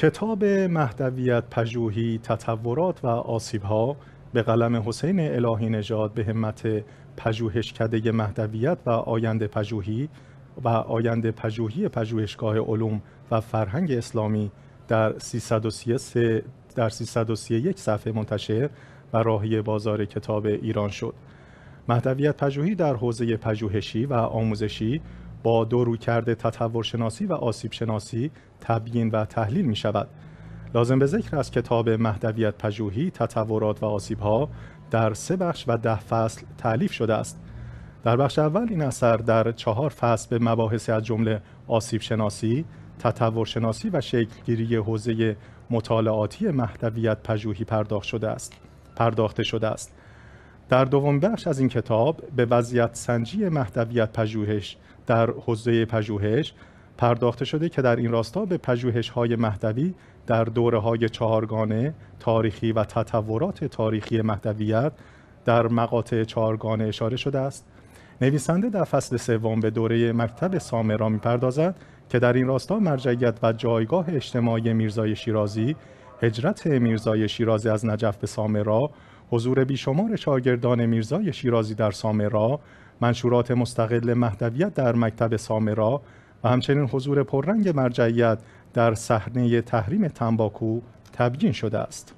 کتاب مهدویت پژوهی تطورات و آسیبها به قلم حسین الهی نژاد به همت پژوهشکده مهدویت و آینده پژوهی و آینده پژوهی پژوهشگاه علوم و فرهنگ اسلامی در 333 در 331 صفحه منتشر و راهی بازار کتاب ایران شد. مهدویت پژوهی در حوزه پژوهشی و آموزشی با دو کرده تطور شناسی و آسیب شناسی تبیین و تحلیل می شود. لازم به ذکر است کتاب مهدویت پژوهی تطورات و آسیب ها در سه بخش و ده فصل تعلیف شده است. در بخش اول این اثر در چهار فصل به مباحث از جمله آسیب شناسی، تطور شناسی و شکلگیری حوزه مطالعاتی مهدویت پژوهی پرداخت شده است. پرداخته شده است. در دوم بخش از این کتاب به وضعیت سنجی مهدویت پژوهش در حوزه پژوهش پرداخته شده که در این راستا به پژوهش های مهدوی در دوره های چهارگانه تاریخی و تطورات تاریخی مهدویت در مقاطع چهارگانه اشاره شده است نویسنده در فصل سوم به دوره مکتب سامرا میپردازد که در این راستا مرجعیت و جایگاه اجتماعی میرزای شیرازی هجرت میرزای شیرازی از نجف به سامرا حضور بیشمار شاگردان میرزای شیرازی در سامرا منشورات مستقل مهدویت در مکتب سامرا و همچنین حضور پررنگ مرجعیت در صحنه تحریم تنباکو تبیین شده است.